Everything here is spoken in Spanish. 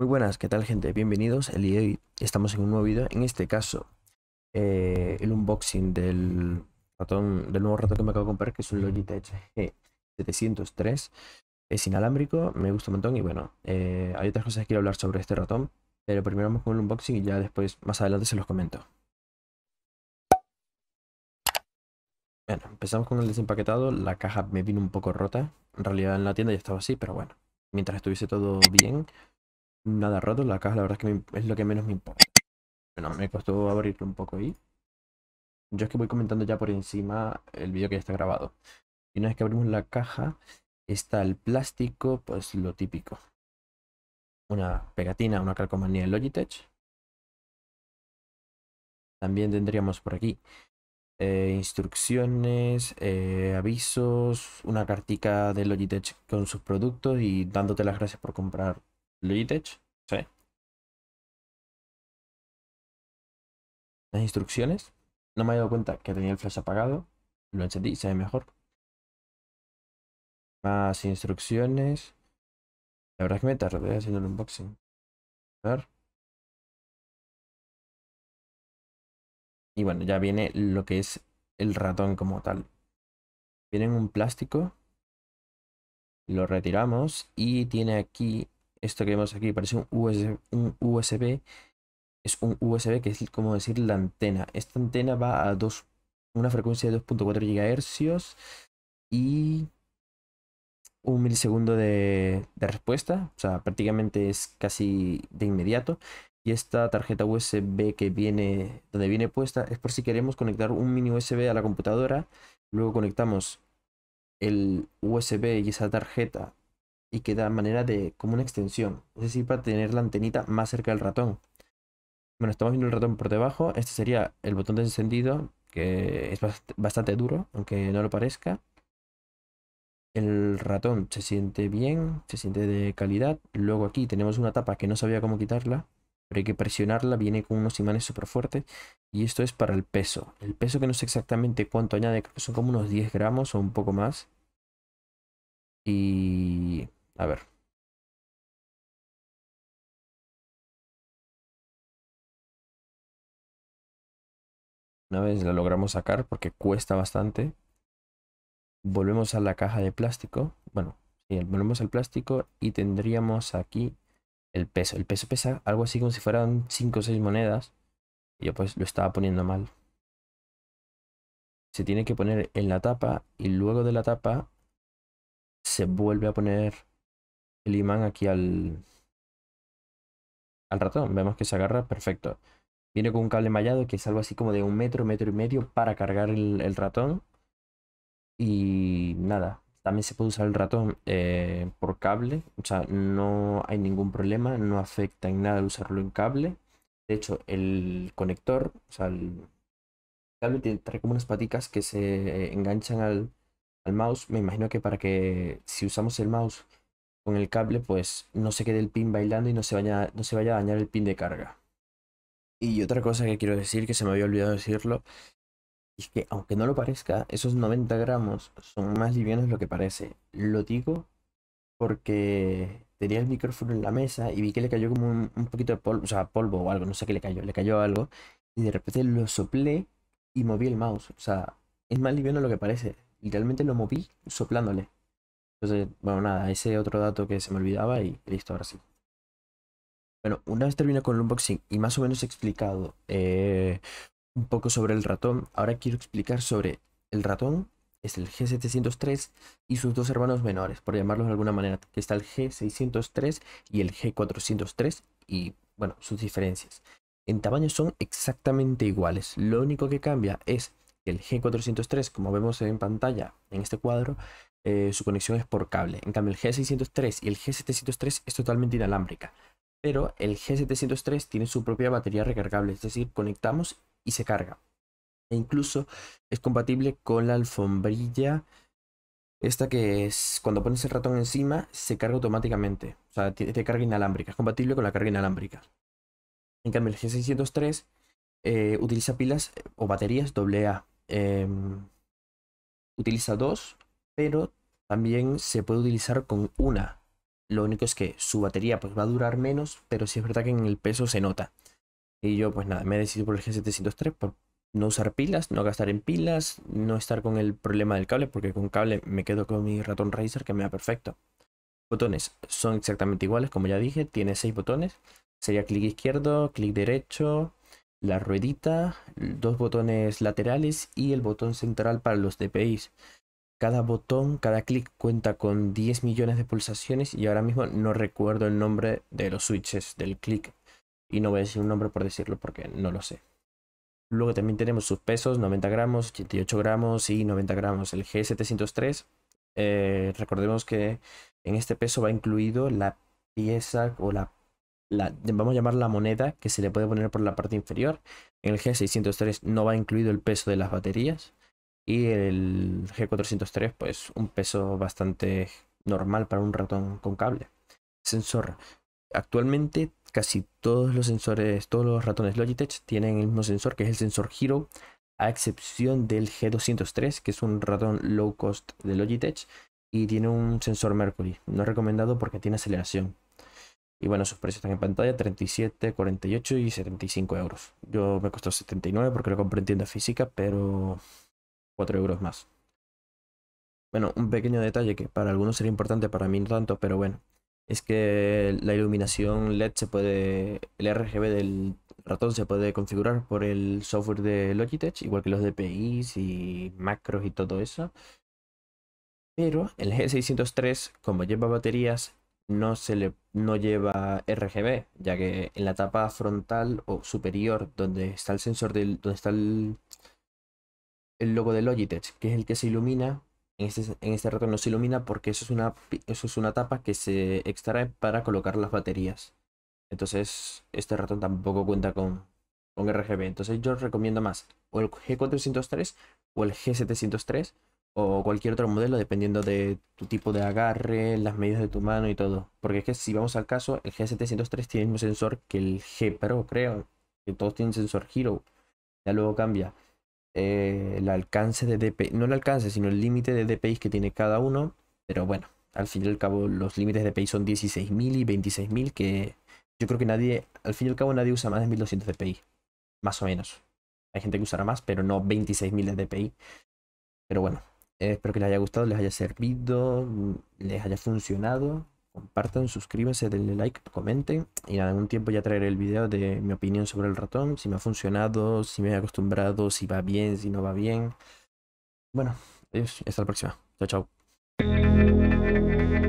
Muy buenas, ¿qué tal gente? Bienvenidos, el día de hoy estamos en un nuevo vídeo, en este caso eh, el unboxing del ratón, del nuevo ratón que me acabo de comprar que es un Logitech G703 es inalámbrico, me gusta un montón y bueno, eh, hay otras cosas que quiero hablar sobre este ratón pero primero vamos con el unboxing y ya después, más adelante se los comento Bueno, empezamos con el desempaquetado, la caja me vino un poco rota en realidad en la tienda ya estaba así, pero bueno mientras estuviese todo bien nada roto. La caja, la verdad es que es lo que menos me importa. Bueno, me costó abrirlo un poco ahí. Yo es que voy comentando ya por encima el vídeo que ya está grabado. Y una vez que abrimos la caja, está el plástico, pues lo típico. Una pegatina, una calcomanía de Logitech. También tendríamos por aquí eh, instrucciones, eh, avisos, una cartica de Logitech con sus productos y dándote las gracias por comprar Leitech, ¿sí? Las instrucciones. No me he dado cuenta que tenía el flash apagado. Lo encendí, se ve mejor. Más instrucciones. La verdad es que me tardé haciendo el unboxing. A ver. Y bueno, ya viene lo que es el ratón como tal. Viene en un plástico. Lo retiramos y tiene aquí esto que vemos aquí parece un USB, es un USB que es como decir la antena. Esta antena va a dos, una frecuencia de 2.4 GHz y un milisegundo de, de, respuesta, o sea, prácticamente es casi de inmediato. Y esta tarjeta USB que viene, donde viene puesta, es por si queremos conectar un mini USB a la computadora. Luego conectamos el USB y esa tarjeta y que da manera de como una extensión, es decir, para tener la antenita más cerca del ratón. Bueno, estamos viendo el ratón por debajo, este sería el botón de encendido, que es bastante duro, aunque no lo parezca. El ratón se siente bien, se siente de calidad. Luego aquí tenemos una tapa que no sabía cómo quitarla, pero hay que presionarla, viene con unos imanes súper fuertes. Y esto es para el peso. El peso que no sé exactamente cuánto añade, son como unos 10 gramos o un poco más. Y a ver. Una vez la logramos sacar porque cuesta bastante. Volvemos a la caja de plástico. Bueno, volvemos al plástico y tendríamos aquí el peso. El peso pesa algo así como si fueran 5 o 6 monedas. yo pues lo estaba poniendo mal. Se tiene que poner en la tapa y luego de la tapa se vuelve a poner el imán aquí al, al ratón. Vemos que se agarra perfecto. Viene con un cable mallado que es algo así como de un metro, metro y medio para cargar el, ratón. Y nada, también se puede usar el ratón eh, por cable. O sea, no hay ningún problema, no afecta en nada usarlo en cable. De hecho, el conector, o sea, el cable tiene, como unas patitas que se enganchan al, al mouse. Me imagino que para que si usamos el mouse el cable pues no se quede el pin bailando y no se vaya, no se vaya a dañar el pin de carga. Y otra cosa que quiero decir, que se me había olvidado decirlo, es que aunque no lo parezca, esos 90 gramos son más livianos de lo que parece. Lo digo porque tenía el micrófono en la mesa y vi que le cayó como un, poquito de polvo, o sea, polvo o algo, no sé qué le cayó, le cayó algo. Y de repente lo soplé y moví el mouse. O sea, es más liviano de lo que parece. Literalmente lo moví soplándole. Entonces, bueno, nada, ese otro dato que se me olvidaba y listo, ahora sí. Bueno, una vez terminado con el unboxing y más o menos explicado eh, un poco sobre el ratón, ahora quiero explicar sobre el ratón, es el G703 y sus dos hermanos menores, por llamarlos de alguna manera, que está el G603 y el G403 y, bueno, sus diferencias. En tamaño son exactamente iguales, lo único que cambia es que el G403, como vemos en pantalla en este cuadro, eh, su conexión es por cable. En cambio, el G603 y el G703 es totalmente inalámbrica. Pero el G703 tiene su propia batería recargable, es decir, conectamos y se carga. E incluso es compatible con la alfombrilla. Esta que es cuando pones el ratón encima, se carga automáticamente. O sea, tiene carga inalámbrica. Es compatible con la carga inalámbrica. En cambio, el G603 eh, utiliza pilas o baterías AA. Em, utiliza dos pero también se puede utilizar con una. Lo único es que su batería pues va a durar menos, pero sí es verdad que en el peso se nota. Y yo pues nada, me he decidido por el G703 por no usar pilas, no gastar en pilas, no estar con el problema del cable, porque con cable me quedo con mi ratón Razer que me da perfecto. Botones son exactamente iguales, como ya dije, tiene seis botones. Sería clic izquierdo, clic derecho, la ruedita, dos botones laterales y el botón central para los DPIs. Cada botón, cada clic cuenta con 10 millones de pulsaciones y ahora mismo no recuerdo el nombre de los switches del clic. Y no voy a decir un nombre por decirlo porque no lo sé. Luego también tenemos sus pesos, 90 gramos, 88 gramos y 90 gramos. El G703, eh, recordemos que en este peso va incluido la pieza o la, la, vamos a llamar la moneda que se le puede poner por la parte inferior. En el G603 no va incluido el peso de las baterías. Y el G403, pues un peso bastante normal para un ratón con cable. Sensor. Actualmente casi todos los sensores, todos los ratones Logitech tienen el mismo sensor, que es el sensor Hero, a excepción del G203, que es un ratón low cost de Logitech y tiene un sensor Mercury. No recomendado porque tiene aceleración. Y bueno, sus precios están en pantalla, 37, 48 y 75 euros. Yo me costó 79 porque lo compré en tienda física, pero euros más. Bueno, un pequeño detalle que para algunos sería importante, para mí no tanto, pero bueno, es que la iluminación LED se puede, el RGB del ratón se puede configurar por el software de Logitech, igual que los DPIs y macros y todo eso. Pero el G603, como lleva baterías, no, se le, no lleva RGB, ya que en la tapa frontal o superior, donde está el sensor del, donde está el el logo de Logitech, que es el que se ilumina. En este, este ratón no se ilumina porque eso es, una, eso es una tapa que se extrae para colocar las baterías. Entonces, este ratón tampoco cuenta con, con RGB. Entonces, yo recomiendo más o el G403 o el G703 o cualquier otro modelo dependiendo de tu tipo de agarre, las medidas de tu mano y todo. Porque es que si vamos al caso, el G703 tiene el mismo sensor que el G pero creo. Que todos tienen sensor Hero. Ya luego cambia. Eh, el alcance de DPI, no el alcance, sino el límite de DPI que tiene cada uno. Pero bueno, al fin y al cabo los límites de DPI son 16.000 y 26.000 que yo creo que nadie, al fin y al cabo nadie usa más de 1200 DPI, más o menos. Hay gente que usará más, pero no 26.000 de DPI. Pero bueno, eh, espero que les haya gustado, les haya servido, les haya funcionado compartan, suscríbanse, denle like, comenten y en algún tiempo ya traeré el video de mi opinión sobre el ratón, si me ha funcionado, si me he acostumbrado, si va bien, si no va bien. Bueno, hasta la próxima. Chao, chao.